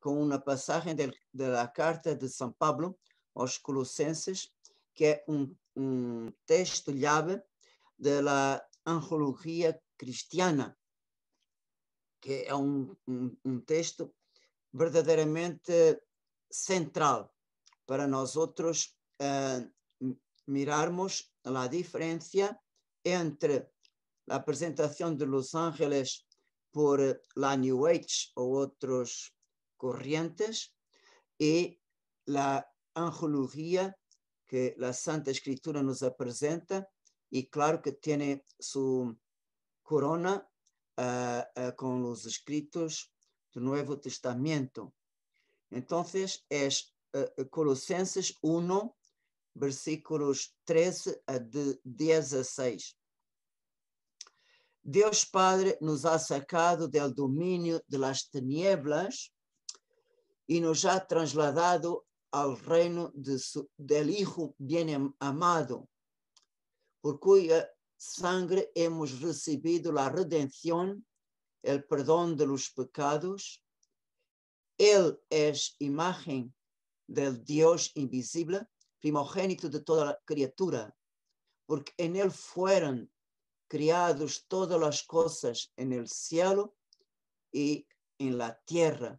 com uma passagem da Carta de São Pablo aos Colossenses, que é um, um texto chave da Angeologia Cristiana, que é um, um, um texto verdadeiramente central para nós outros uh, mirarmos a diferença entre a apresentação de Los Ángeles por la New Age ou outros corrientes e a angelologia que a Santa Escritura nos apresenta e claro que tem sua corona uh, eh, uh, eh, com os escritos do Novo Testamento. Então, é uh, eh, Colossenses 1, versículos 13 a 16. Deus Padre nos ha sacado del domínio de las tinieblas y nos ha trasladado al reino de su, del Hijo bien amado, por cuya sangre hemos recibido la redención, el perdón de los pecados. Él es imagen del Dios invisible, primogénito de toda la criatura, porque en Él fueron criados todas las cosas en el cielo y en la tierra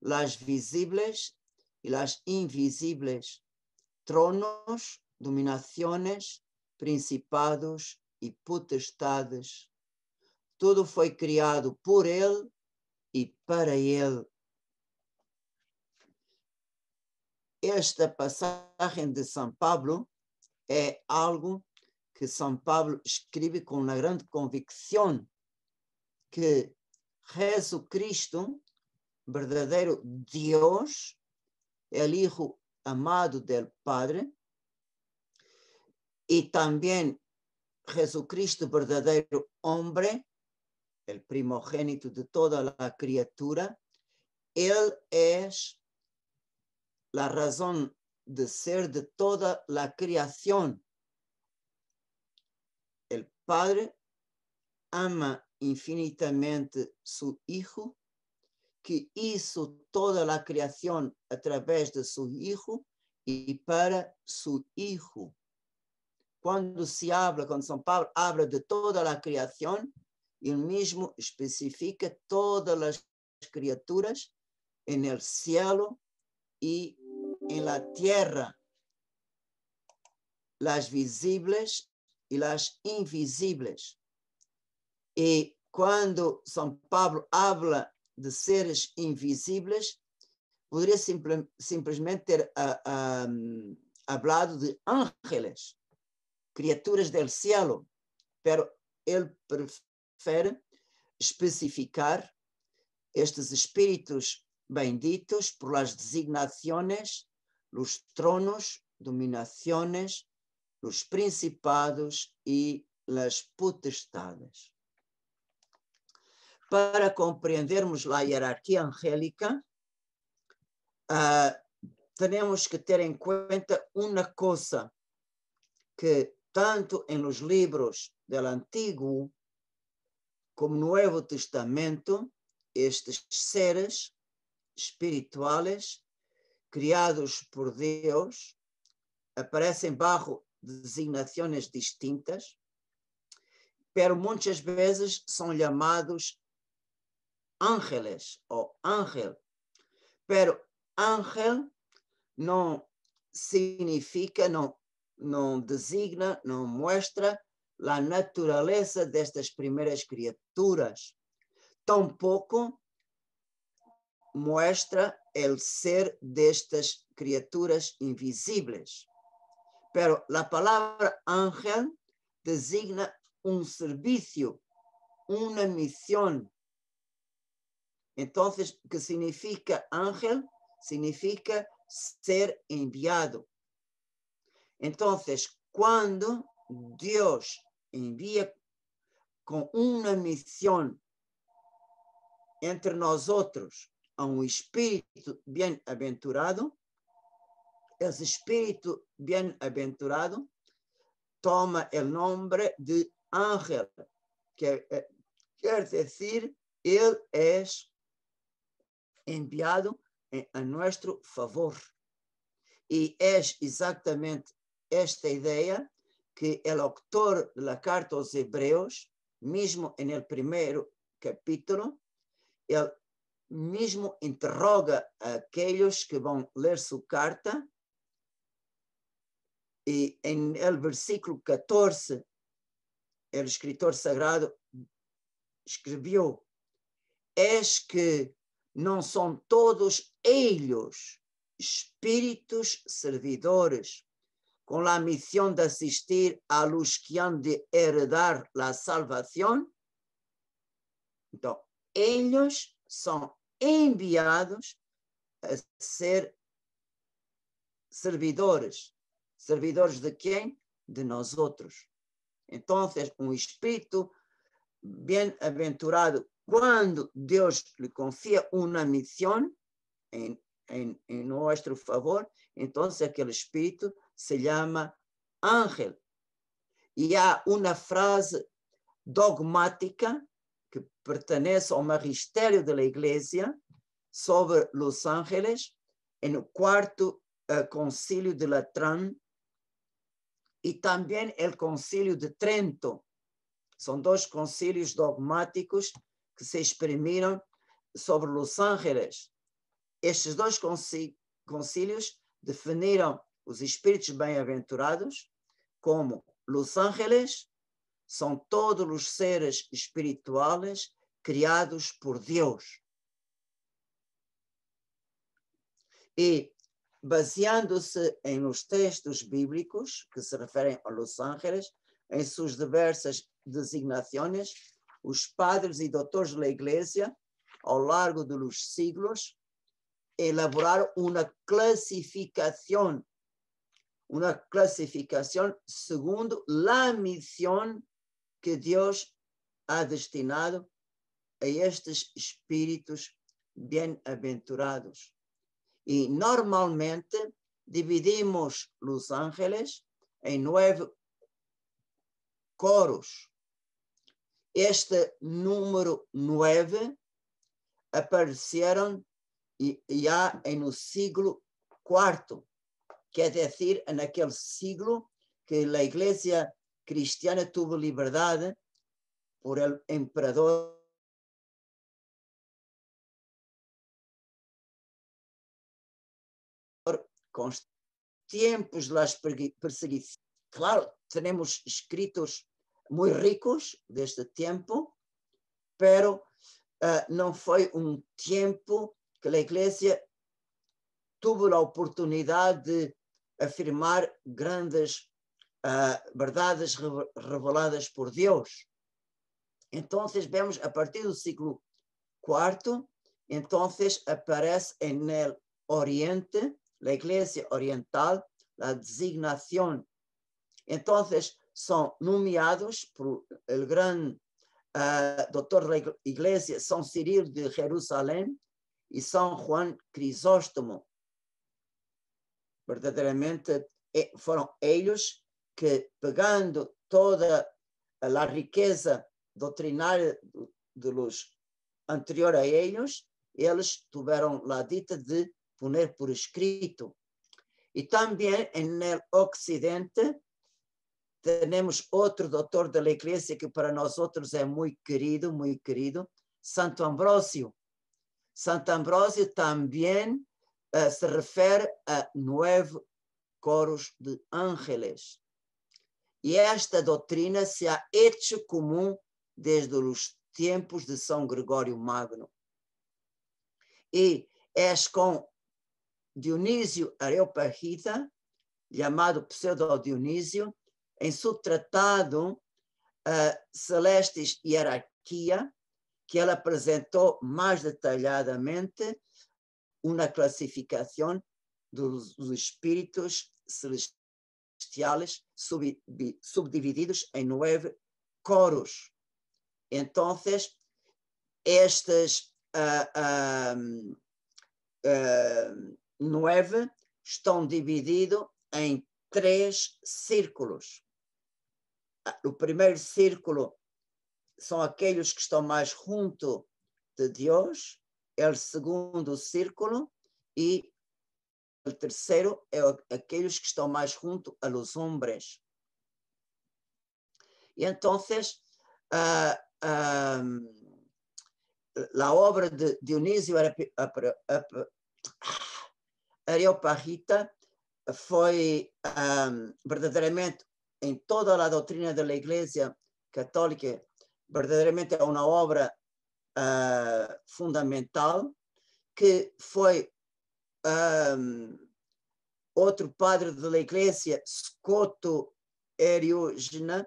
las visibles y las invisibles, tronos, dominaciones, principados e potestades. Tudo foi criado por Ele e para Ele. Esta passagem de São Pablo é algo que São Pablo escreve com uma grande convicção que Jesus Cristo verdadeiro Deus, o Hijo amado del Padre, e também Jesucristo, verdadeiro homem, o primogênito de toda a criatura, Ele é a razão de ser de toda a criação. O Padre ama infinitamente seu Hijo que hizo toda a criação através de seu Hijo e para seu Hijo. Quando se habla, quando São Paulo habla de toda a criação, ele mesmo especifica todas as criaturas en el cielo e en la tierra, las visibles e las invisíveis. E quando São Paulo habla de seres invisíveis, poderia simple, simplesmente ter uh, hablado de ángeles, criaturas del cielo, pero ele prefere especificar estes espíritos benditos por las designaciones, los tronos, dominaciones, los principados e las potestades para compreendermos a hierarquia angélica, uh, temos que ter em conta uma coisa que tanto em los livros do Antigo como no Novo Testamento, estes seres espirituais criados por Deus aparecem bajo designações distintas, pero muitas vezes são chamados ángeles o ángel, pero ángel não significa, não, não designa, não mostra a natureza destas primeiras criaturas. Tampouco mostra o ser destas criaturas invisíveis. Pero a palavra ángel designa um serviço, uma missão então, que significa ángel, significa ser enviado. Então, quando Deus envia com uma missão entre nós outros a um espírito bem-aventurado, esse espírito bem-aventurado toma o nome de ángel, que eh, quer dizer, ele é enviado a nosso favor. E é exatamente esta ideia que o autor da carta aos Hebreus, mesmo no primeiro capítulo, ele mesmo interroga aqueles que vão ler sua carta. E em el versículo 14, o escritor sagrado escreveu: És que não são todos eles espíritos servidores, com a missão de assistir a los que han de herdar a salvação? Então, eles são enviados a ser servidores. Servidores de quem? De nós outros. Então, um espírito bem-aventurado quando Deus lhe confia uma missão em em em nosso favor, então aquele espírito se chama ángel. E há uma frase dogmática que pertence ao magistério da Igreja sobre Los Ángeles, no quarto uh, concílio de Latran e também o concílio de Trento. São dois concílios dogmáticos que se exprimiram sobre Los Angeles. Estes dois concílios definiram os espíritos bem-aventurados como Los Angeles são todos os seres espirituais criados por Deus. E, baseando-se em os textos bíblicos que se referem a Los Angeles, em suas diversas designações, os padres e doutores da Igreja, ao longo dos siglos, elaboraram uma classificação, uma classificação segundo a missão que Deus ha destinado a estes espíritos bem-aventurados. E normalmente dividimos Los Ángeles em nove coros este número 9 apareceram já no siglo IV, quer dizer, naquele siglo que a Igreja cristiana teve liberdade por el imperador com os tempos das perseguições. Claro, temos escritos muito ricos deste tempo, pero uh, não foi um tempo que a Igreja teve a oportunidade de afirmar grandes uh, verdades reveladas por Deus. Então, vemos a partir do século IV, então aparece no el Oriente, na Igreja Oriental, a designação. Então, são nomeados por o grande uh, da Igreja, São Cirilo de Jerusalém e São Juan Crisóstomo. Verdadeiramente é, foram eles que, pegando toda a riqueza doutrinária de luz anterior a eles, eles tiveram a dita de poner por escrito. E também no Ocidente, temos outro doutor da igreja que para nós outros é muito querido, muito querido, Santo Ambrósio. Santo Ambrósio também uh, eh, se refere a nove coros de ángeles. E esta doutrina se ha hecho comum desde os tempos de São Gregório Magno. E é com Dionísio Areopagita, chamado Pseudo-Dionísio, em seu tratado uh, Celestes Hierarquia, que ela apresentou mais detalhadamente uma classificação dos, dos espíritos celestiais sub, subdivididos em nove coros. Então, estas uh, uh, uh, nove estão divididos em três círculos o primeiro círculo são aqueles que estão mais junto de Deus, é o segundo círculo, e o terceiro é aqueles que estão mais junto a los hombres. E então, uh, uh, a obra de Dionísio Areoparrita foi um, verdadeiramente em toda a doutrina da Igreja católica, verdadeiramente é uma obra uh, fundamental que foi um, outro padre da Igreja, Scotto Eriogena,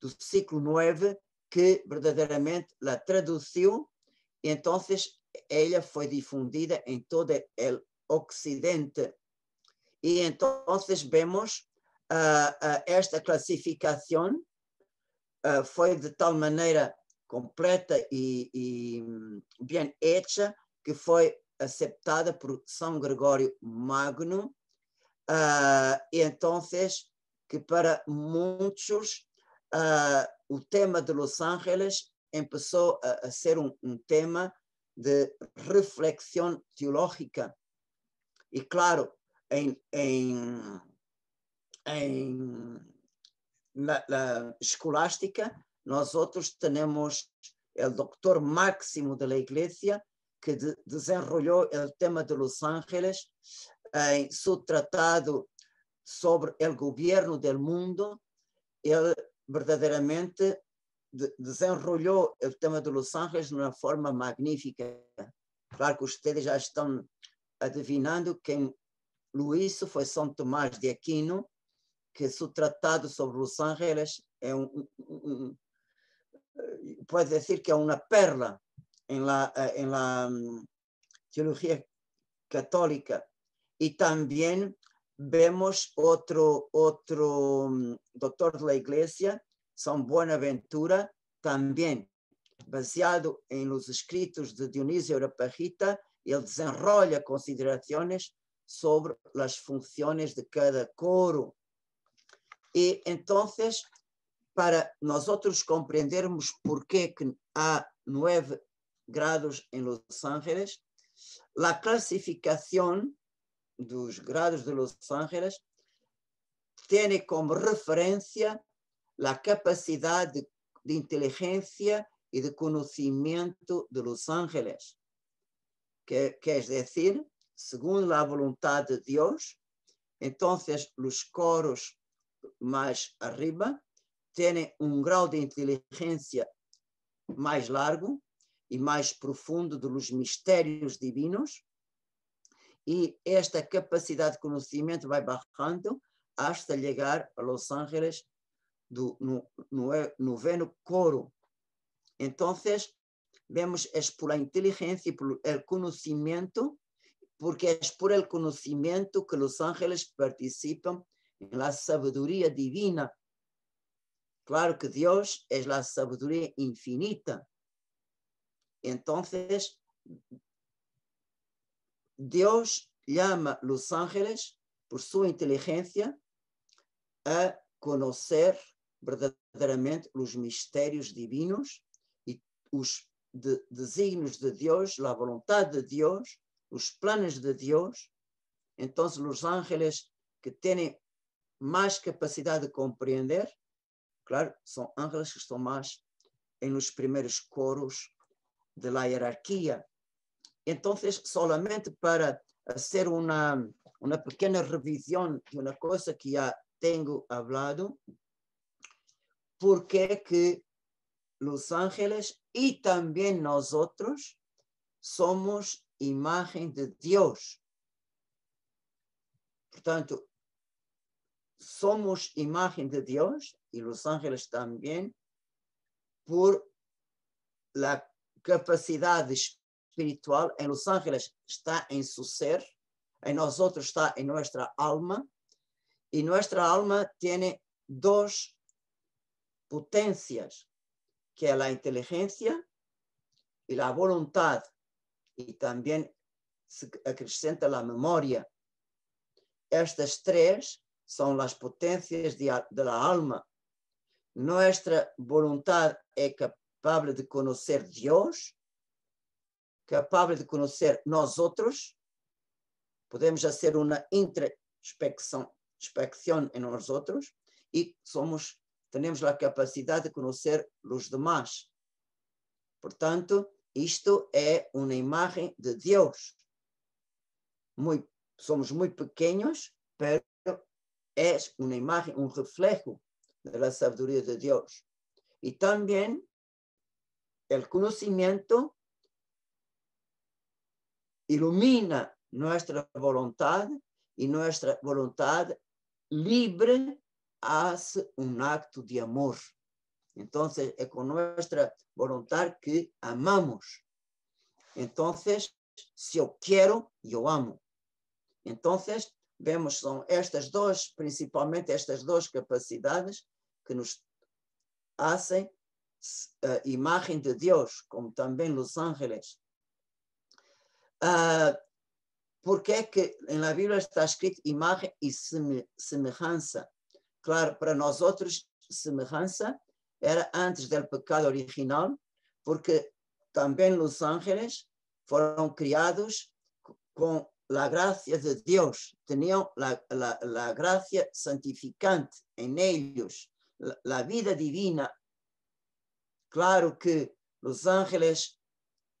do século IX, que verdadeiramente la traduziu e então ela foi difundida em todo o Ocidente. E então vemos esta classificação foi de tal maneira completa e, e bem hecha que foi aceitada por São Gregório Magno, uh, e então que para muitos uh, o tema de Los Angeles começou a, a ser um, um, tema de reflexão teológica. E claro, em, em em, na, na escolástica, nós outros temos o doutor Máximo da Igreja, que de, desenrolhou o tema de Los Angeles em seu tratado sobre o governo do mundo. Ele verdadeiramente de, desenrolhou o tema de Los Angeles de uma forma magnífica. Claro que vocês já estão adivinando quem Luís foi São Tomás de Aquino, que o tratado sobre Los Angeles é um, um, um, eh, pode dizer que é uma perla em la, eh, em la hum, teologia católica. E também vemos outro, outro hum, doutor da igreja, São Buenaventura, também baseado em los escritos de Dionísio Arapagita, ele desenrola considerações sobre as funções de cada coro e então, para nós outros compreendermos por que há nove grados em Los Ángeles, a classificação dos grados de Los Ángeles tem como referência a capacidade de inteligência e de conhecimento de Los Ángeles. Que, quer dizer, segundo a vontade de Deus, então os coros mais arriba, têm um grau de inteligência mais largo e mais profundo dos mistérios divinos, e esta capacidade de conhecimento vai barrando hasta chegar a Los Angeles do, no, no noveno coro. Então, vemos é por a inteligência e por el conhecimento, porque é por el conhecimento que Los Angeles participam la sabedoria divina. Claro que Deus é a sabedoria infinita. Então, Deus llama los ángeles por sua inteligência a conhecer verdadeiramente os mistérios divinos e os de, desígnios de Deus, a vontade de Deus, os planos de Deus. Então, os ángeles que têm mais capacidade de compreender. Claro, são ângeles que estão mais nos primeiros coros da hierarquia. Então, somente para fazer uma, uma pequena revisão de uma coisa que já tenho falado. porque é que os ángeles e também nós outros somos imagem de Deus. Portanto, somos imagen de Dios y Los Ángeles también por la capacidade espiritual. Em Los Ángeles está em seu ser, em nós outros está em nossa alma, e nossa alma tem duas potências, que é a inteligência e a vontade, e também se acrescenta a memória. Estas três são as potências de, de alma. Nossa vontade é capaz de conhecer Deus, capaz de conhecer nós outros. Podemos fazer uma introspecção em nós outros e somos temos a capacidade de conhecer os demais. Portanto, isto é uma imagem de Deus. Muito, somos muito pequenos mas es una imagen, un reflejo de la sabiduría de Dios. Y también el conocimiento ilumina nuestra voluntad y nuestra voluntad libre hace un acto de amor. Entonces, es con nuestra voluntad que amamos. Entonces, si yo quiero, yo amo. Entonces, vemos são estas duas, principalmente estas duas capacidades que nos fazem a eh, imagem de Deus, como também Los Angeles Uh, porque é que na Bíblia está escrito imagem e semelhança? Claro, para nós outros, semelhança era antes do pecado original, porque também Los Angeles foram criados com la gracia de Deus tenían la, la, la gracia santificante em eles, la, la, vida divina. Claro que os ángeles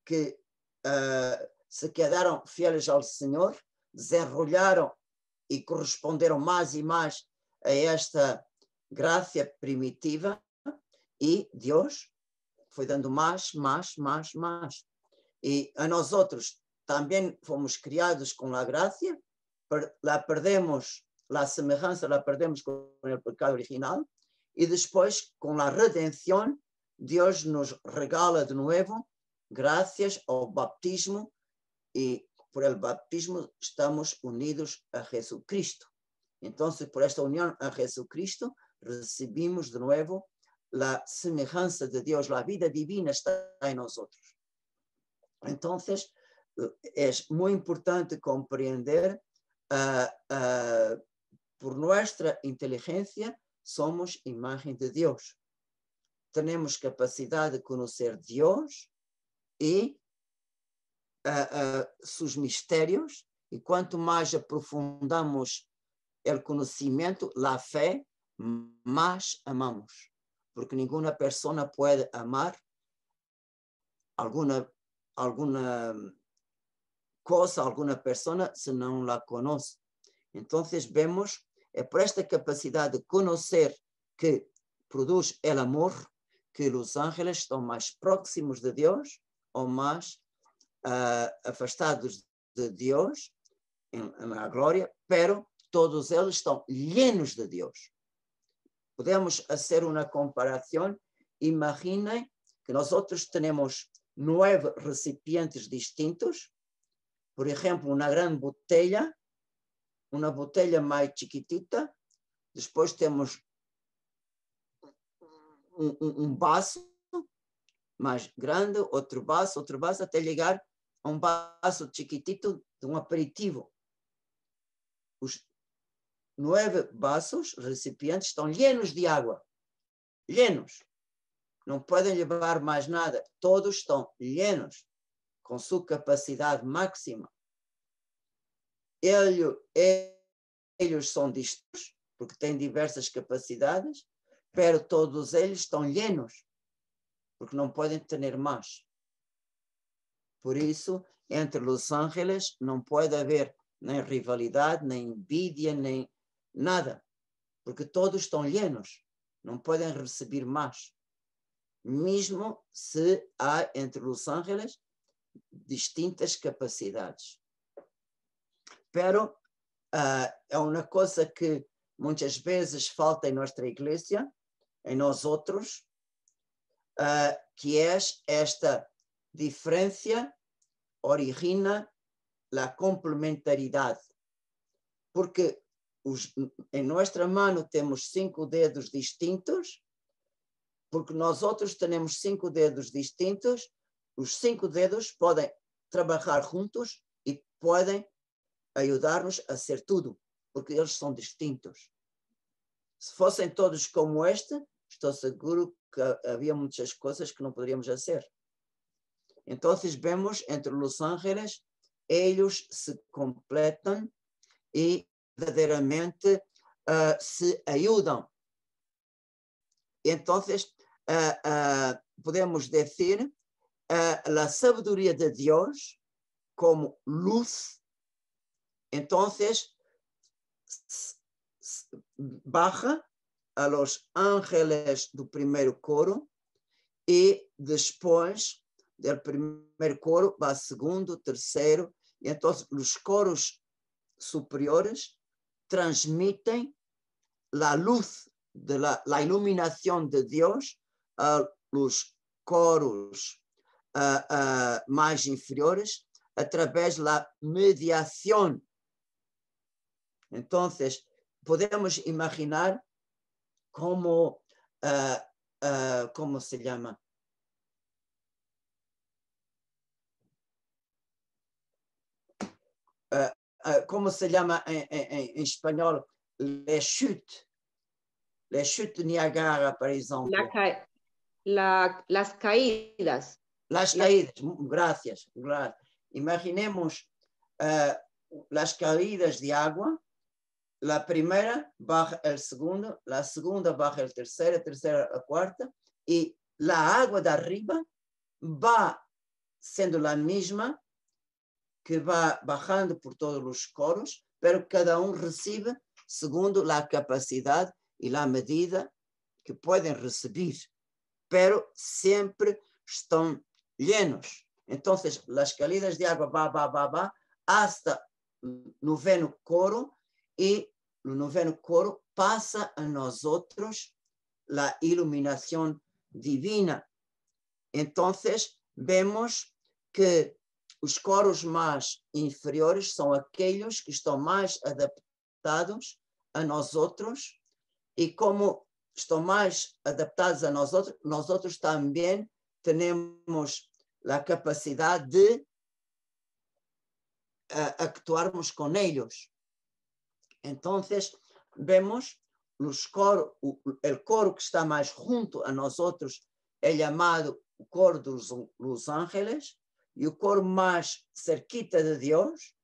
que uh, se quedaram fieles ao Senhor, desenrolharam e corresponderam mais e mais a esta graça primitiva e Deus foi dando mais, mais, mais, mais. E a nós outros también fomos criados con la gracia, la perdemos, la semejanza la perdemos con el pecado original y después con la redención Dios nos regala de nuevo gracias al bautismo y por el bautismo estamos unidos a Jesucristo. Entonces, por esta unión a Jesucristo, recibimos de nuevo la semejanza de Dios, la vida divina está en nosotros. Entonces, é muito importante compreender uh, uh, por nossa inteligência somos imagem de Deus. Temos capacidade de conhecer Deus e uh, seus mistérios e quanto mais aprofundamos o conhecimento, a fé, mais amamos, porque nenhuma pessoa pode amar alguma alguma cosa alguma pessoa se não a conhece, então vemos, é por esta capacidade de conhecer que produz o amor que os ángeles estão mais próximos de Deus ou mais uh, eh, afastados de Deus na glória, pero todos eles estão llenos de Deus. Podemos fazer uma comparação. Imaginem que nós outros temos nove recipientes distintos por exemplo, uma grande botelha, uma botelha mais chiquitita, depois temos um, vaso mais grande, outro vaso, outro vaso, até chegar a um vaso chiquitito de um aperitivo. Os nove vasos recipientes estão llenos de água. Llenos. Não podem levar mais nada. Todos estão llenos com sua capacidade máxima. Ele, eles são distintos, porque têm diversas capacidades, mas todos eles estão llenos, porque não podem ter mais. Por isso, entre Los Angeles não pode haver nem rivalidade, nem envidia, nem nada, porque todos estão llenos, não podem receber mais. Mesmo se há entre Los Angeles distintas capacidades. Pero uh, é uma coisa que muitas vezes falta em nossa igreja, em nós outros, uh, que é esta diferença origina a complementaridade. Porque os, em nossa mão temos cinco dedos distintos, porque nós outros temos cinco dedos distintos os cinco dedos podem trabalhar juntos e podem ajudar-nos a ser tudo, porque eles são distintos. Se fossem todos como este, estou seguro que havia muitas coisas que não poderíamos fazer. Então, vemos entre Los Ángeles, eles se completam e verdadeiramente uh, se ajudam. Então, uh, uh, podemos dizer a, a sabedoria de Deus como luz, então barra a los ángeles do primeiro coro e depois do primeiro coro vai segundo, terceiro, e então os coros superiores transmitem a luz a iluminação de Deus aos coros uh, uh, mais inferiores através da mediação. Então, podemos imaginar como, uh, como se chama? como se chama em, em, em espanhol? Les chutes. Les chutes Niagara, por exemplo. La, la, las caídas las caídas, gracias. Imaginemos uh, las caídas de agua. La primera baja el segundo, la segunda baja el tercero, la tercera la cuarta. Y la agua de arriba va sendo la mesma, que vai bajando por todos os coros, pero cada um recebe segundo a capacidade e a medida que podem receber, pero sempre estão llenos. Então as calidas de água va, va, va, va, hasta o noveno coro e no noveno coro passa a outros a iluminação divina. Então vemos que os coros mais inferiores são aqueles que estão mais adaptados a nós outros e como estão mais adaptados a nós outros, nós outros também temos la capacidade de uh, actuarmos com eles. Então, vemos los coro, coro que está mais junto a outros, é chamado o coro dos, dos ángeles e o coro mais cerquita de Deus,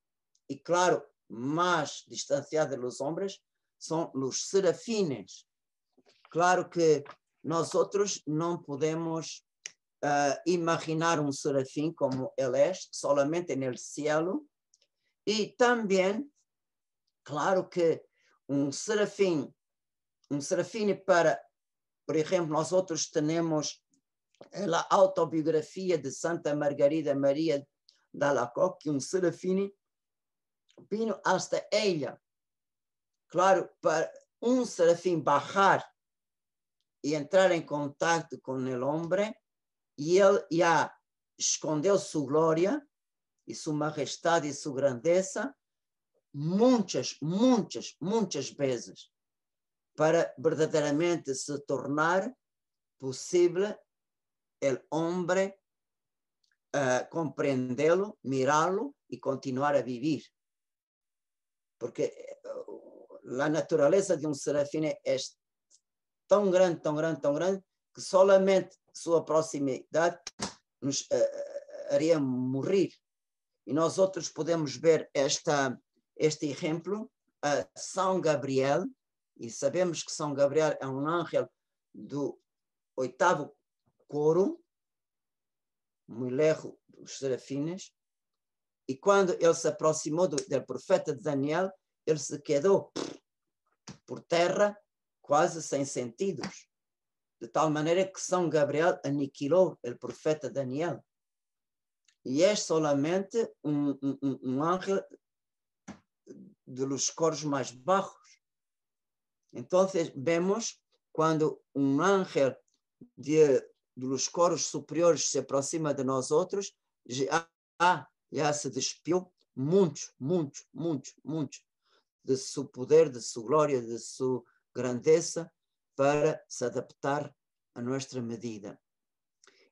e claro, mais distanciado dos homens, são os serafines. Claro que nós outros não podemos uh, imaginar um serafim como ele é, somente no cielo. E também, claro que um serafim, um serafim para, por exemplo, nós outros temos a autobiografia de Santa Margarida Maria da Alacoque, um serafim vindo hasta ela. Claro, para um serafim barrar e entrar em contato com o homem, e, ele, e a, escondeu sua glória e sua majestade e sua grandeza muitas, muitas, muitas vezes para verdadeiramente se tornar possível o homem uh, eh, compreendê-lo, mirá-lo e continuar a viver. Porque uh, a natureza de um serafim é, é tão grande, tão grande, tão grande, que solamente sua proximidade nos uh, haria morrer. E nós outros podemos ver esta, este exemplo a São Gabriel, e sabemos que São Gabriel é um ángel do oitavo coro, mulherro dos serafines, e quando ele se aproximou do, do profeta Daniel, ele se quedou por terra, quase sem sentidos de tal maneira que São Gabriel aniquilou o profeta Daniel. E é solamente um, um, um ángel dos coros mais baixos. Então, vemos quando um ángel de, dos coros superiores se aproxima de nós outros, já, já se despiu muitos, muitos, muitos, muitos de seu poder, de sua glória, de sua grandeza, para se adaptar a nossa medida.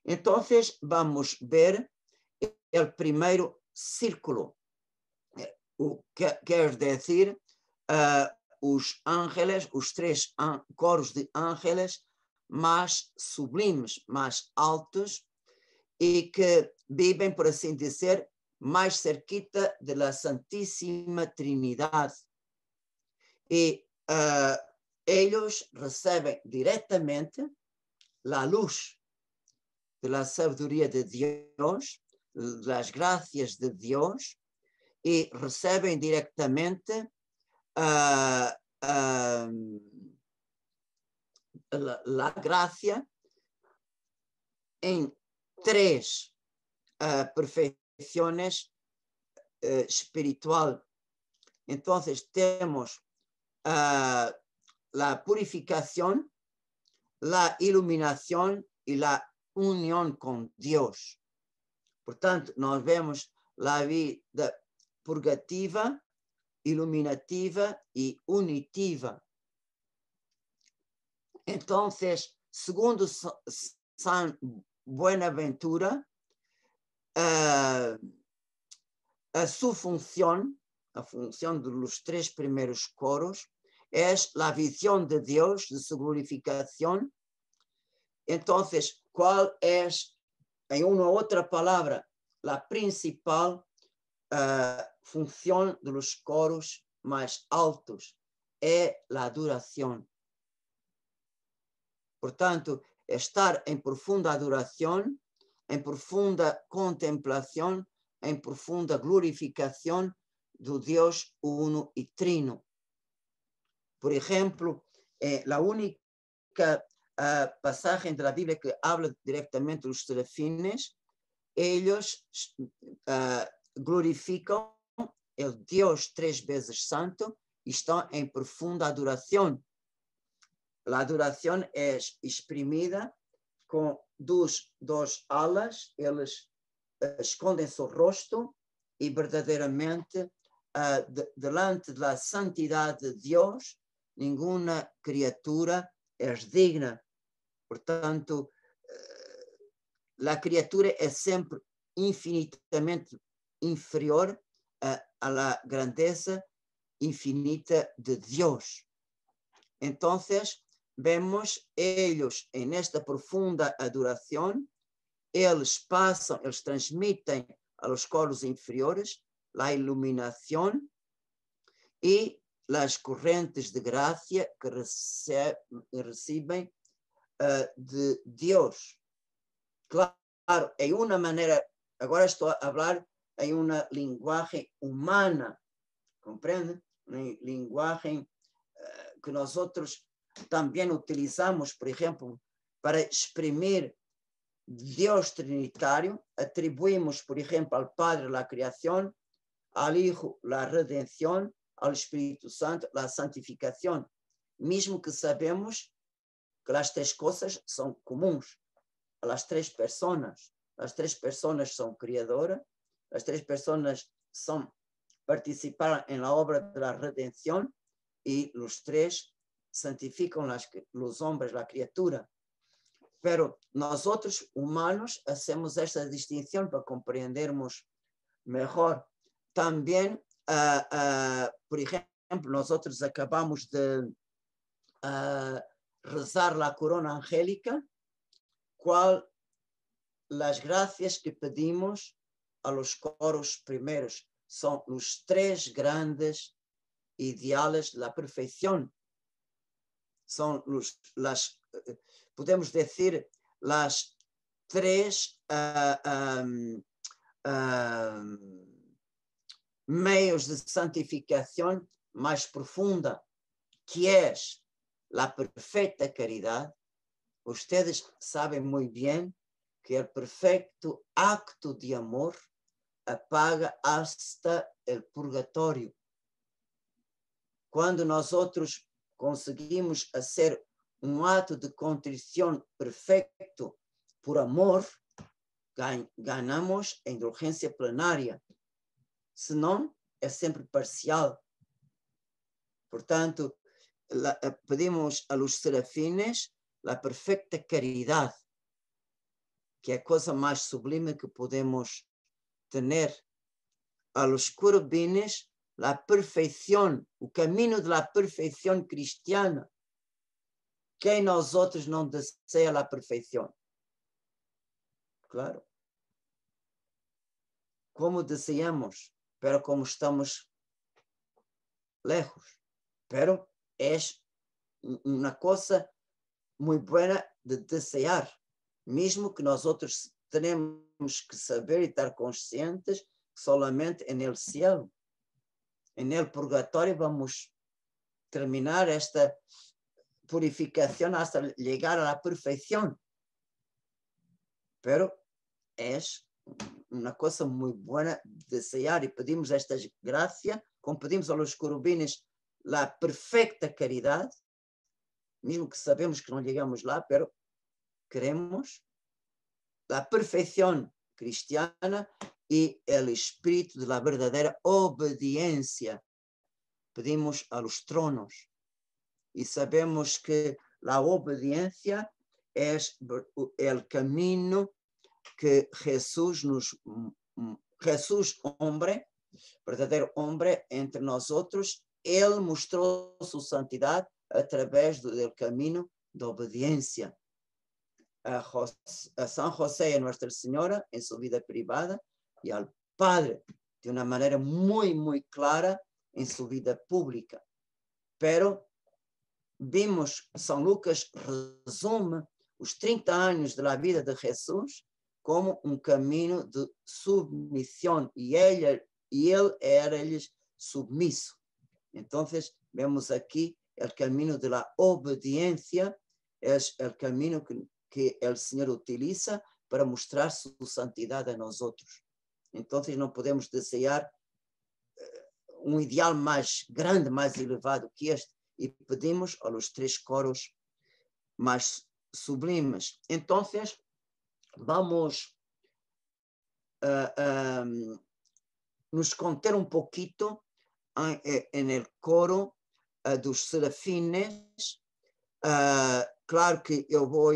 Então vamos ver o primeiro círculo, o que quer dizer uh, os ángeles, os três coros de ángeles mais sublimes, mais altos e que vivem, por assim dizer, mais cerquita da Santíssima Trinidade. E uh, eles recebem diretamente a luz da sabedoria de Deus, das graças de Deus, e recebem diretamente uh, ah, uh, ah, a graça em três uh, perfeições uh, espiritual. Então, temos uh, la purificación, la iluminación y la unión con Dios. Portanto, nós vemos a vida purgativa, iluminativa e unitiva. Então, segundo San Buenaventura, uh, eh, a eh, sua função, a função dos três primeiros coros, es la visión de Dios, de su glorificación. Entonces, ¿cuál es, en una otra palabra, la principal uh, función de los coros más altos? Es la adoración. Por tanto, estar en profunda adoración, en profunda contemplación, en profunda glorificación do Deus uno e trino. Por exemplo eh, única uh, da Bíblia que habla directamente dos serafines, eles uh, ah, glorifican el Dios tres santo e estão em profunda adoração a adoração é exprimida com dos, dos alas, eles eh, escondem seu rosto e verdadeiramente uh, ah, de, delante da santidade de Deus Nenhuma criatura é digna. Portanto, eh, a criatura é sempre infinitamente inferior à grandeza infinita de Deus. Então, vemos eles nesta profunda adoração, eles passam, eles transmitem aos coros inferiores a iluminação e las correntes de graça que recebem uh, eh, de Deus. Claro, é uma maneira, agora estou a falar em uma linguagem humana, compreende? Uma linguagem uh, que nós outros também utilizamos, por exemplo, para exprimir Deus trinitário, atribuímos, por exemplo, ao Padre a criação, ao Hijo a redenção ao Espírito Santo a santificação, mesmo que sabemos que as três coisas são comuns. As três pessoas, as três pessoas são criadoras, as três pessoas são participar em la obra da redenção e os três santificam las, los hombres, la criatura. Pero outros humanos, fazemos esta distinção para compreendermos melhor. Também Uh, uh, por exemplo, nós outros acabamos de uh, rezar a corona angélica, qual as graças que pedimos aos coros primeiros são os três grandes ideais da perfeição. São os, las, podemos dizer, as três uh, um, meios de santificação mais profunda, que é a perfeita caridade, vocês sabem muito bem que o perfeito acto de amor apaga hasta o purgatório. Quando nós outros conseguimos fazer um ato de contrição perfeito por amor, ganhamos a indulgência plenária senão é sempre parcial. Portanto, la, eh, pedimos a los serafines a perfeita caridade, que é a coisa mais sublime que podemos ter. A los querubines, a perfeição, o caminho da perfeição cristiana. Quem nós outros não deseja a perfeição? Claro. Como desejamos pero como estamos lejos. Pero é uma coisa muito boa de desejar, mesmo que nós outros que saber e estar conscientes que somente no céu, no purgatório, vamos terminar esta purificação hasta chegar à perfeição. Pero é uma coisa muito boa de ceiar e pedimos esta graça, como pedimos a los lá perfeita caridade, mesmo que sabemos que não chegamos lá, mas queremos a perfeição cristiana e o espírito de la obediência, Pedimos aos tronos e sabemos que a obediência é o caminho que Jesus nos hum, hum, Jesus homem, verdadeiro homem entre nós outros, ele mostrou sua santidade através do, do caminho da obediência. A, José, a São José, a Nossa Senhora, em sua vida privada, e ao Padre, de uma maneira muito, muito clara, em sua vida pública. Pero vimos, São Lucas resume os 30 anos da vida de Jesus como um caminho de submissão e ele, e ele era-lhes submisso. Então, vemos aqui o caminho da obediência, é o caminho que, que o Senhor utiliza para mostrar sua santidade a nós outros. Então, não podemos desejar eh, um ideal mais grande, mais elevado que este, e pedimos aos três coros mais sublimes. Então, vamos uh, eh, um, eh, nos conter um pouquinho em, eh, el coro uh, dos serafines. Uh, claro que eu vou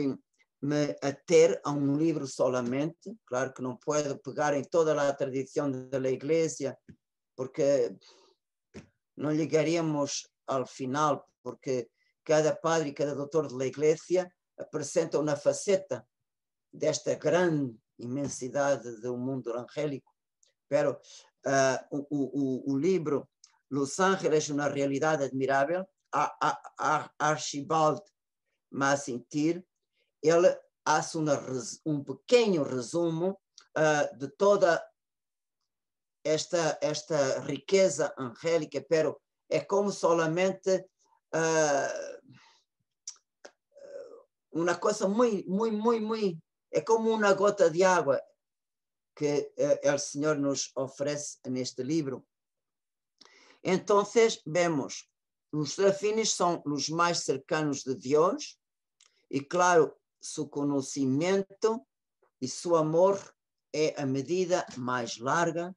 me ater a um livro solamente, claro que não posso pegar em toda a tradição da Igreja, porque não chegaríamos ao final, porque cada padre e cada doutor da Igreja apresenta uma faceta desta grande imensidade do mundo angélico. Pero uh, o, o, o, livro Los Ángeles, uma realidade admirável, a, a, a Archibald Massentir, ele faz uma, um pequeno resumo uh, de toda esta, esta riqueza angélica, pero é como solamente uh, eh, uma coisa muito, muito, muito, muito é como uma gota de água que o eh, Senhor nos oferece neste livro. Então, vemos, os serafines são os mais cercanos de Deus, e claro, seu conhecimento e seu amor é a medida mais larga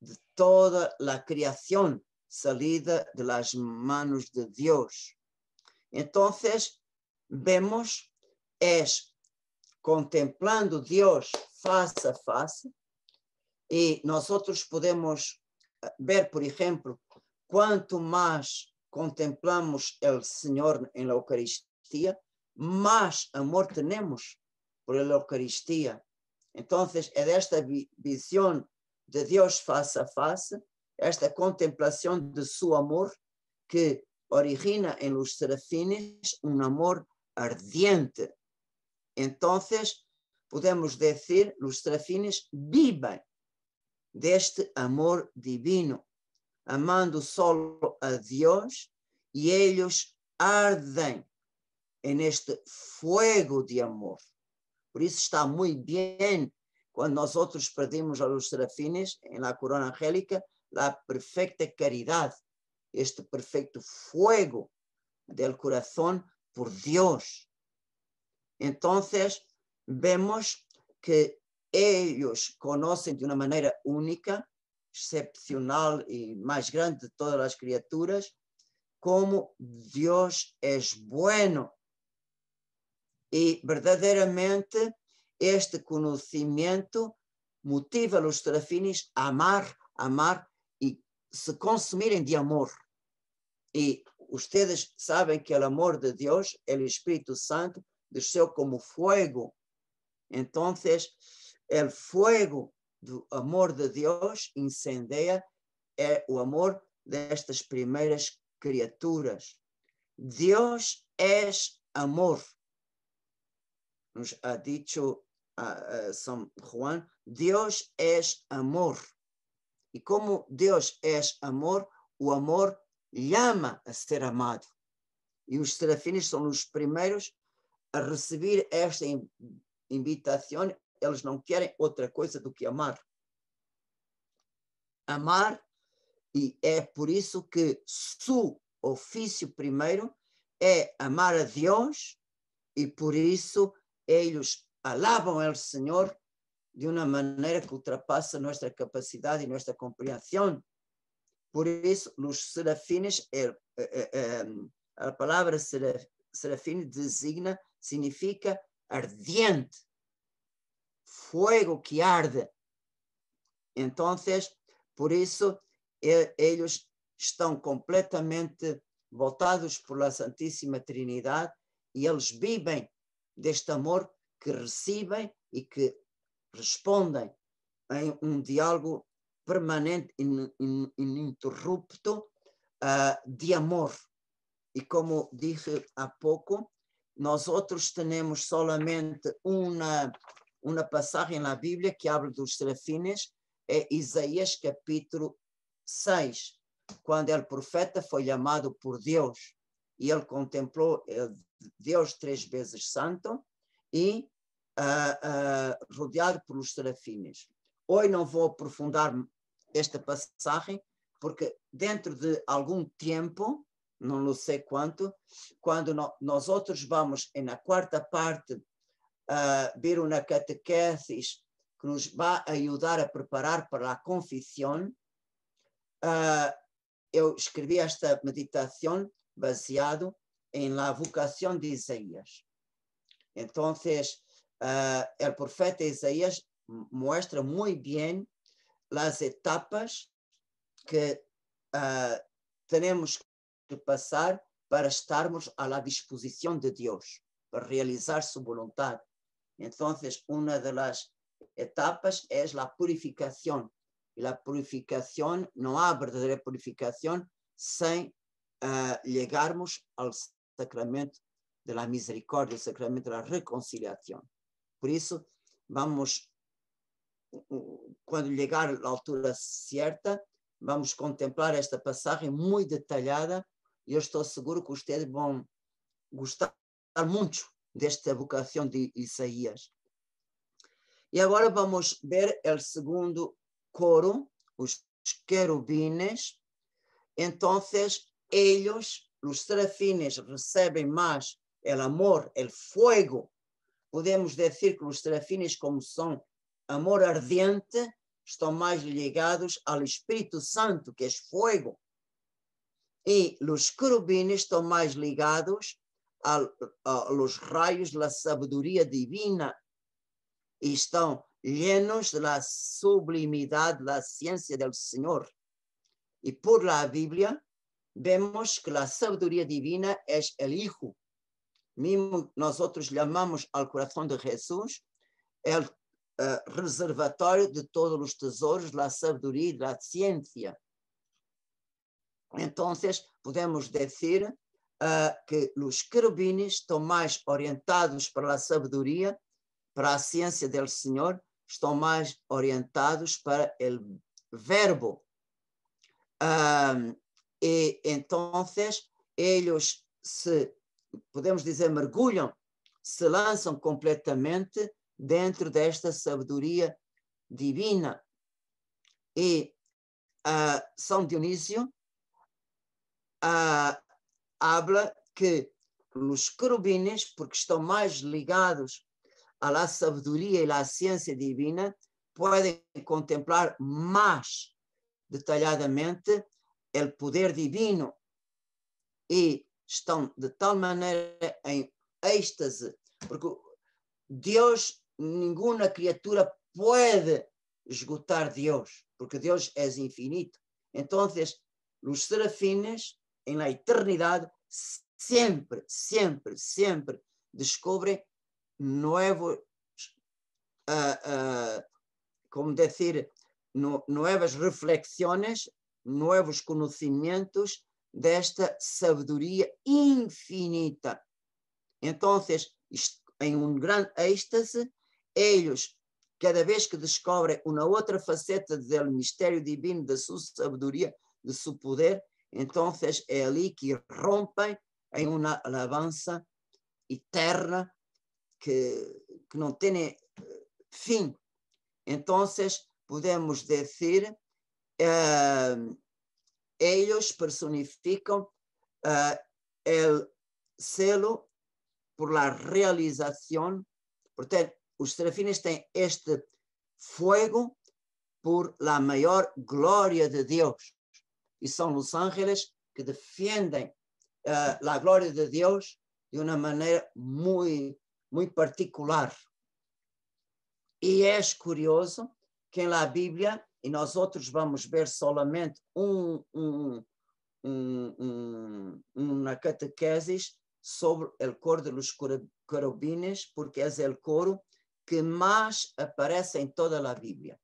de toda a criação salida das mãos de Deus. Então, vemos, és contemplando Deus face a face, e nós outros podemos eh, ver, por exemplo, quanto mais contemplamos o Senhor em la Eucaristia, mais amor temos por la Eucaristia. Então, é desta visão de Deus face a face, esta contemplação de seu amor, que origina em los serafines um amor ardiente Entonces, podemos decir, los serafines viven deste amor divino, amando solo a Dios y ellos ardem en este fuego de amor. Por isso está muito bem quando nós outros perdemos a los serafines em la corona angélica, la perfecta caridade, este perfeito fuego del coração por Deus. Entonces, vemos que ellos conocen de una manera única, excepcional y más grande de todas las criaturas, cómo Dios es bueno. Y verdaderamente este conocimiento motiva a los serafines a amar, amar y se consumirem de amor. E vocês sabem que o amor de Deus, o Espírito Santo, desceu como fogo. Então, o fogo do amor de Deus incendeia é o amor destas primeiras criaturas. Deus é amor. Nos ha dicho uh, uh, São Juan, Deus é amor. E como Deus é amor, o amor llama a ser amado. E os serafins são os primeiros a receber esta invitação, eles não querem outra coisa do que amar. Amar, e é por isso que seu ofício primeiro é amar a Deus, e por isso eles alabam ao Senhor de uma maneira que ultrapassa nossa capacidade e nossa compreensão. Por isso, os serafines, é, é, é, a palavra serafine designa significa ardiente, fogo que arde. Então, por isso, eles estão completamente voltados pela Santíssima Trindade e eles vivem deste amor que recebem e que respondem em um diálogo permanente, e ininterrupto, uh, de amor. E como disse há pouco, nós outros temos somente uma, uma passagem na Bíblia que abre dos serafines, é Isaías capítulo 6, quando ele profeta foi chamado por Deus e ele contemplou eh, Deus três vezes santo e uh, uh, rodeado pelos serafines. Hoje não vou aprofundar esta passagem, porque dentro de algum tempo não sei quanto, quando nós outros vamos na quarta parte uh, ah, ver uma catequese que nos vai ajudar a preparar para a confissão, uh, eu escrevi esta meditação baseado em la vocação de Isaías. Então, uh, ah, o profeta Isaías mostra muito bem as etapas que uh, temos que passar para estarmos à disposição de Deus, para realizar sua vontade. Então, uma das etapas é a purificação. E a purificação, não há verdadeira purificação sem uh, chegarmos ao sacramento da misericórdia, o sacramento da reconciliação. Por isso, vamos, quando chegar à altura certa, vamos contemplar esta passagem muito detalhada eu estou seguro que vocês vão gostar muito desta vocação de Isaías. E agora vamos ver o segundo coro, os querubines. Então, eles, os serafines, recebem mais o amor, o fogo. Podemos dizer que os serafines, como são amor ardente, estão mais ligados ao Espírito Santo, que é fogo e os querubins estão mais ligados aos raios da sabedoria divina e estão llenos da sublimidade da ciência do Senhor. E por la Bíblia, vemos que a sabedoria divina é o Hijo. Mesmo nós outros chamamos ao coração de Jesus é o uh, reservatório de todos os tesouros da sabedoria e da ciência. Entonces, podemos decir uh, ah, que os querubines estão mais orientados para a sabedoria, para a ciência do Senhor, estão mais orientados para o verbo. Uh, e então, eles se, podemos dizer, mergulham, se lançam completamente dentro desta sabedoria divina. E uh, São Dionísio habla que os querubines, porque estão mais ligados à sabedoria e à ciência divina, podem contemplar mais detalhadamente o poder divino e estão de tal maneira em êxtase, porque Deus, nenhuma criatura pode esgotar Deus, porque Deus é infinito. Então, os serafines en la eternidad, siempre, siempre, siempre descubre nuevos, uh, eh, uh, eh, como decir, no, nuevas reflexiones, nuevos conocimientos desta sabedoria infinita. Então, em um grande êxtase, eles, cada vez que descobrem uma outra faceta do mistério divino, da sua sabedoria, do seu poder, então é ali que rompe em uma alabanza eterna que, que tem eh, fim. Então podemos dizer, eh, eles personificam o eh, selo por la realização. Portanto, os serafines têm este fogo por la maior glória de Deus e são Los Angeles que defendem uh, eh, a glória de Deus de uma maneira muito, muito particular. E é curioso que na Bíblia, e nós outros vamos ver solamente um, um, um, uma catequese sobre o coro dos carabines, porque é o coro que mais aparece em toda a Bíblia.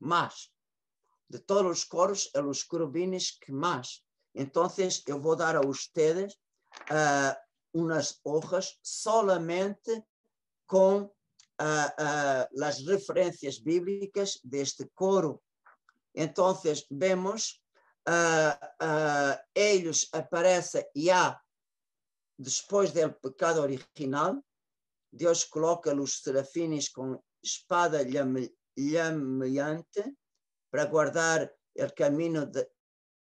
Mas de todos os coros a los querubines que mais. Então, eu vou dar a ustedes uh, eh, umas honras solamente com uh, eh, uh, eh, as referências bíblicas deste coro. Então, vemos, uh, eles aparecem há, depois do pecado original. Deus coloca os serafines com espada llameante para guardar o caminho de,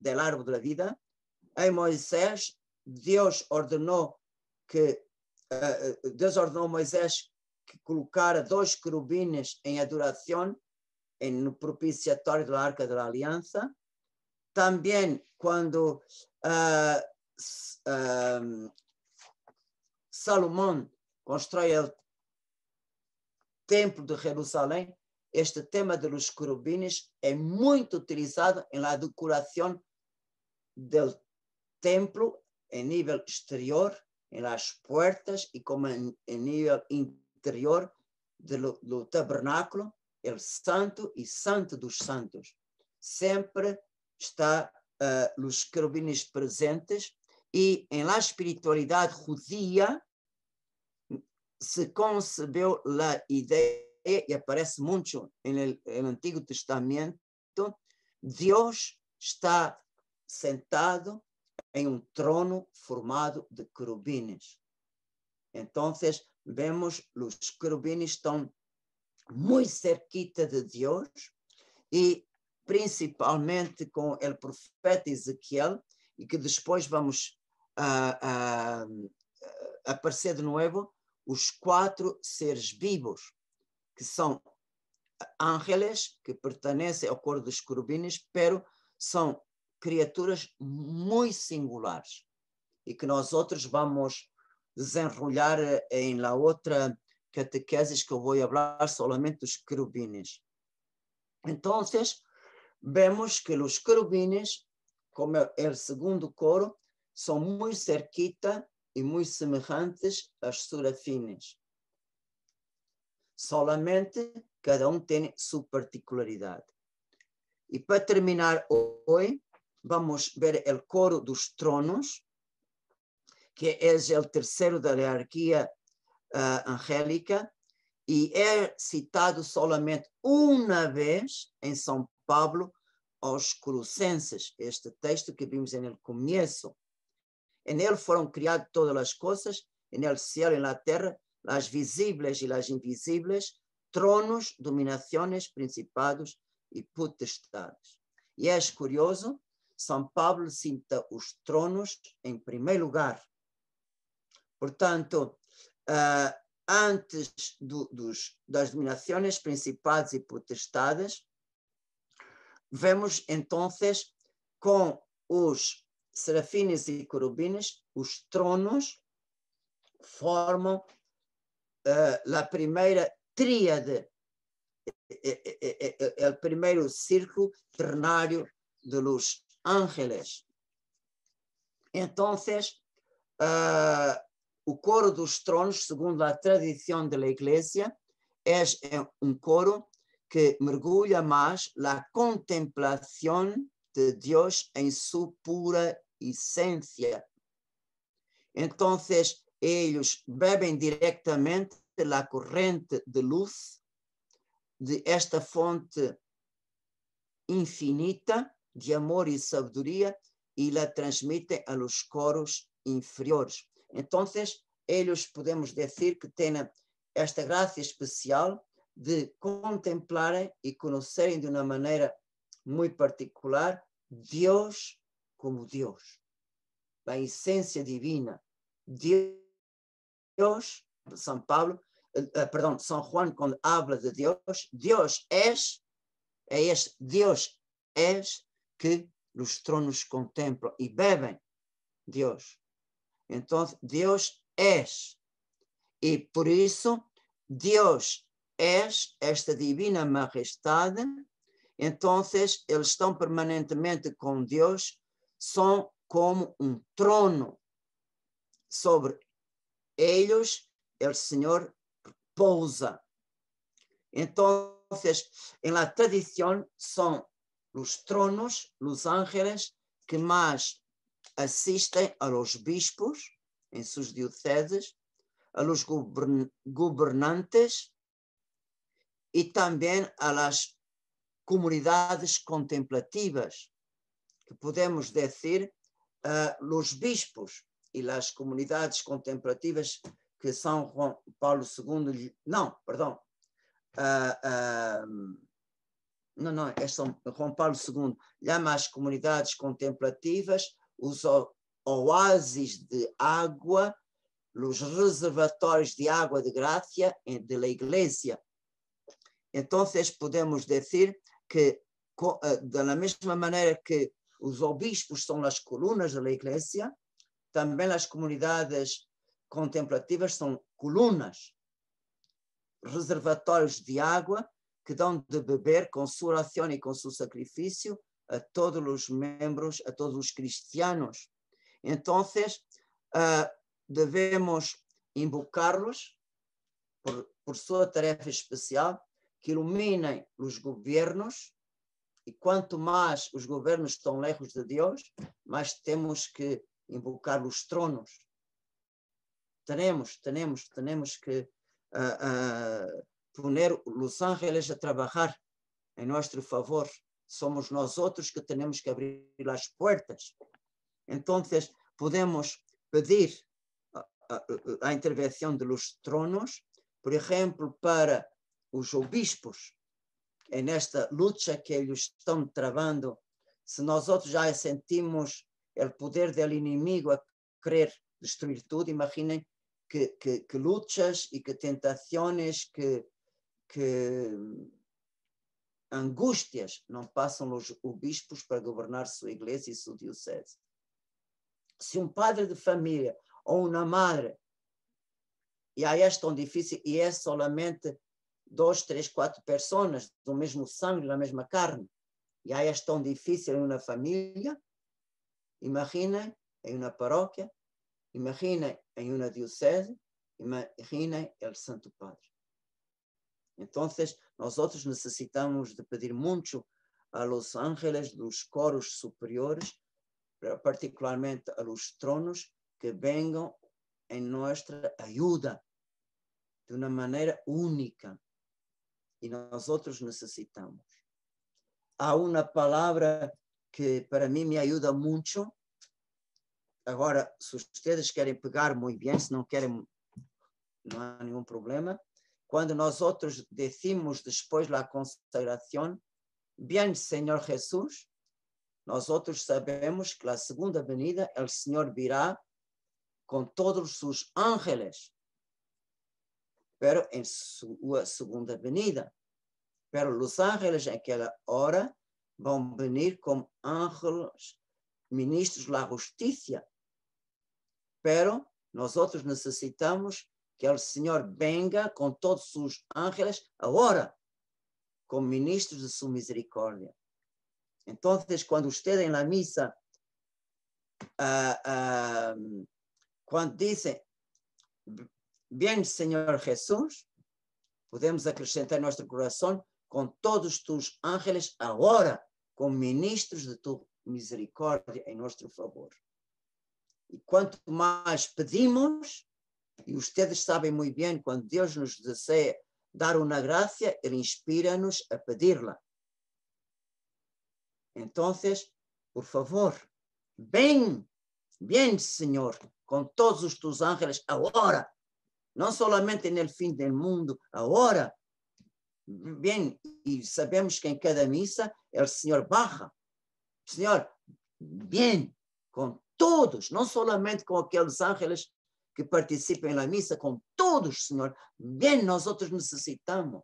del da vida. Em Moisés, Deus ordenou que uh, Deus ordenou a Moisés que colocara dois querubines em adoração no propiciatório da Arca da Aliança. Também quando uh, uh, Salomão constrói o Templo de Jerusalém, este tema dos querubines é muito utilizado na decoração do templo em nível exterior, em las portas e como em, nível interior do, do tabernáculo, o santo e santo dos santos. Sempre está uh, eh, os querubines presentes e em la espiritualidade judia se concebeu a ideia e aparece muito no Antigo Testamento, Deus está sentado em um trono formado de querubines. Então, vemos os querubines estão muito cerquita de Deus e principalmente com o profeta Ezequiel, e que depois vamos uh, uh, aparecer de novo, os quatro seres vivos que são ángeles, que pertencem ao coro dos querubins, pero são criaturas muito singulares e que nós outros vamos desenrolhar eh, em la outra catequesis que eu vou falar somente dos querubines. Então, vemos que os querubines, como é o segundo coro, são muito cerquita e muito semelhantes às surafines. Solamente cada um tem sua particularidade. E para terminar hoje, vamos ver o coro dos tronos, que é o terceiro da hierarquia uh, angélica, e é citado solamente uma vez em São Paulo aos Crucenses, este texto que vimos no começo. Nele foram criadas todas as coisas, nele céu e na terra, las visibles y las invisibles, tronos, dominaciones, principados e potestades. E é curioso, São Paulo cita os tronos em primeiro lugar. Portanto, uh, antes do, dos, das dominações, principados e potestades, vemos então com os serafines e corubines os tronos formam uh, primeira tríade, é, é, é, o primeiro círculo ternário de luz ángeles. Então, uh, ah, o coro dos tronos, segundo a tradição da Igreja, é um coro que mergulha mais na contemplação de Deus em sua pura essência. Então, eles bebem directamente da corrente de luz de esta fonte infinita de amor e sabedoria e la transmitem a los coros inferiores. Então, eles podemos dizer que têm esta graça especial de contemplarem e conhecerem de uma maneira muito particular Deus como Deus, a essência divina, Deus Deus, San Pablo, eh, eh, perdão, São Juan quando habla de Deus, Deus es, é este Deus és que os tronos contemplam e bebem Deus. Então, Deus és. E por isso, Deus és esta divina majestade. Então, eles estão permanentemente com Deus, são como um trono sobre ellos, el Señor pousa. Entonces, en la tradición son los tronos, los ángeles que más assistem a los bispos em suas dioceses, a los gobern governantes e também a las comunidades contemplativas, que podemos dizer uh, los bispos, e las comunidades contemplativas que São João Paulo II, não, perdão, uh, uh, não, não, é São João Paulo II, chama as comunidades contemplativas os oásis de água, os reservatórios de água de graça de la igreja. Então, podemos dizer que, ah, da mesma maneira que os obispos são as colunas da igreja, também as comunidades contemplativas são colunas, reservatórios de água que dão de beber com sua oração e com seu sacrifício a todos os membros, a todos os cristianos. Então, uh, devemos invocá-los por, por sua tarefa especial, que iluminem os governos, e quanto mais os governos estão lejos de Deus, mais temos que invocar os tronos. Tenemos, tenemos, tenemos que uh, uh, poner Los Ángeles a trabalhar em nosso favor. Somos nós outros que temos que abrir as portas. Então, podemos pedir a, a, a intervenção dos tronos, por exemplo, para os obispos, é nesta luta que eles estão travando, se nós outros já sentimos o poder del inimigo a querer destruir tudo. Imaginem que, que, que lutas e que tentações, que, que angústias não passam os bispos para governar sua igreja e seu diocese. Se um padre de família ou uma madre, e aí é tão difícil, e é somente dois, três, quatro pessoas do mesmo sangue, da mesma carne, e aí é tão difícil em uma família, Imaginem em uma paróquia, imaginem em uma diocese, imaginem o Santo Padre. Então, nós outros necessitamos de pedir muito a los ángeles dos coros superiores, particularmente a los tronos, que venham em nossa ajuda de uma maneira única. E nós outros necessitamos. Há uma palavra que para mim me ajuda muito. Agora, se vocês querem pegar, muito bem, se não querem, não há nenhum problema. Quando nós outros decimos depois da consagração, bem, Senhor Jesus, nós outros sabemos que na segunda venida, o Senhor virá com todos os ángeles, pero em sua segunda venida. Pero os ángeles, naquela hora, vão venir como ángeles, ministros da justiça. Pero nós outros necessitamos que o Senhor venga com todos os ángeles agora, como ministros de sua misericórdia. Então, quando você na missa, uh, ah, uh, ah, quando dizem, Bem, Senhor Jesus, podemos acrescentar nosso coração com todos os tus ángeles agora como ministros de tua misericórdia em nosso favor. E quanto mais pedimos, e vocês sabem muito bem, quando Deus nos deseja dar uma graça, Ele inspira-nos a pedi-la. Então, por favor, bem, bem, Senhor, com todos os teus ángeles, agora, não somente no fim do mundo, agora, bem, e sabemos que em cada missa é o Senhor barra. Senhor, bem, com todos, não somente com aqueles ángeles que participem na missa, com todos, Senhor, bem, nós outros necessitamos.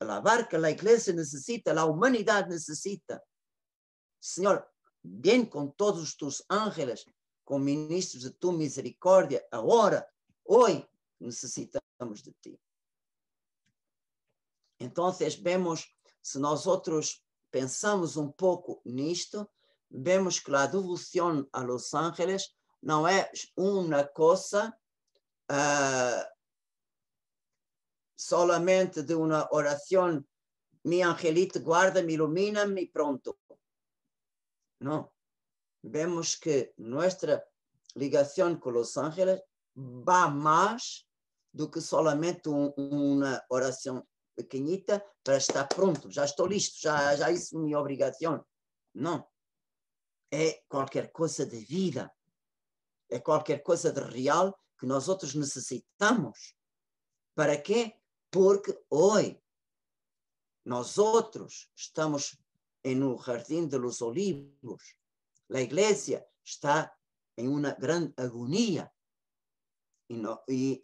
A barca a igreja necessita, a humanidade necessita. Senhor, bem com todos os teus ángeles, com ministros de tua misericórdia, agora, hoje, necessitamos de ti. Então, vemos, se nós outros pensamos um pouco nisto, vemos que a devoção a Los Angeles não é uma coisa uh, solamente de uma oração, mi angelito guarda, me ilumina, me pronto. Não. Vemos que nossa ligação com Los Angeles vai mais do que solamente uma oração pequenita para estar pronto, já estou listo, já, já isso é me obrigação. Não. É qualquer coisa de vida. É qualquer coisa de real que nós outros necessitamos. Para quê? Porque hoje nós outros estamos no jardim de los olivos. A igreja está em uma grande agonia. E, no, e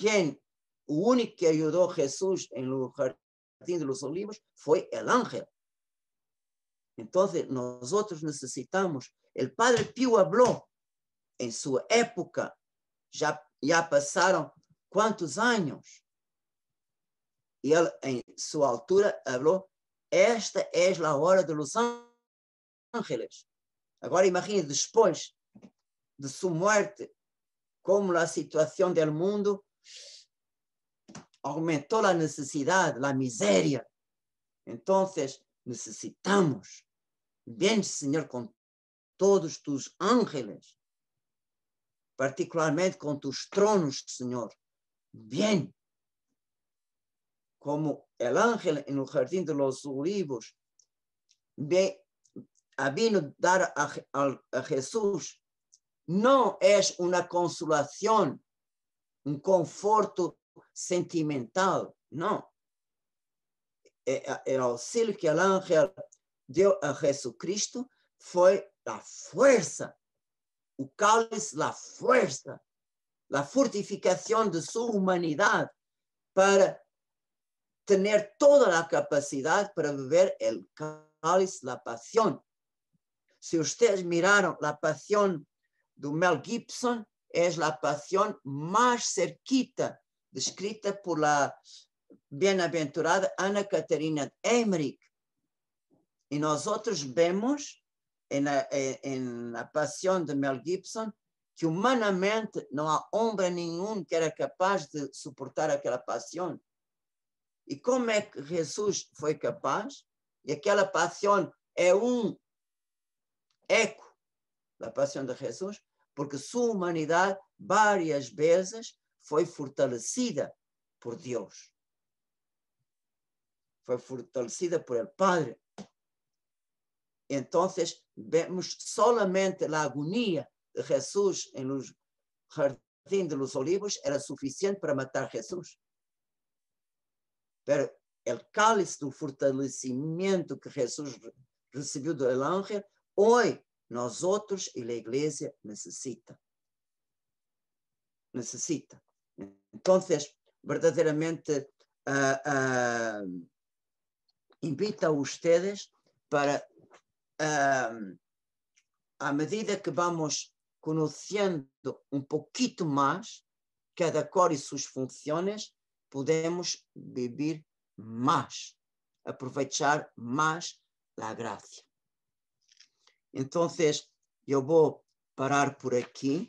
quem o único que ajudou Jesus em o jardim de los olivos foi o ángel. nós outros necessitamos. O Padre Pio falou em sua época, Já já passaram quantos anos? e ele, em sua altura, falou: Esta é a hora de Los Ángeles. Agora imagine, depois de sua morte, como a situação do mundo aumentou a necessidade, a miseria. Então, necessitamos, bem, Senhor, com todos tus ángeles, particularmente com tus tronos, Senhor. Bem, como o ángel no jardim de los olivos a vino dar a, a, a é uma consolação, um conforto sentimental, no. Eh, eh, el auxilio que el ángel dio a Jesucristo fue la fuerza, el cáliz, la fuerza, la fortificación de su humanidad para tener toda la capacidad para beber el cáliz, la pasión. Si ustedes miraron la pasión de Mel Gibson, es la pasión más cerquita descrita pela bem-aventurada Ana Catarina Emmerich. E nós outros vemos, na, em eh, A Paixão de Mel Gibson, que humanamente não há ombra nenhum que era capaz de suportar aquela paixão. E como é que Jesus foi capaz? E aquela paixão é um eco da paixão de Jesus, porque sua humanidade várias vezes foi fortalecida por Deus. Foi fortalecida por Ele. Padre, então vemos solamente a agonia de Jesus no jardim de los olivos era suficiente para matar Jesus. Mas o cálice do fortalecimento que Jesus recebeu do ángel, hoje nós outros e a igreja necessita. Necessita. Entonces, verdaderamente uh, ah, uh, ah, invito a ustedes para, uh, à medida que vamos conhecendo um pouquinho mais cada cor e suas funções, podemos beber mais, aproveitar mais a graça. Então, eu vou parar por aqui.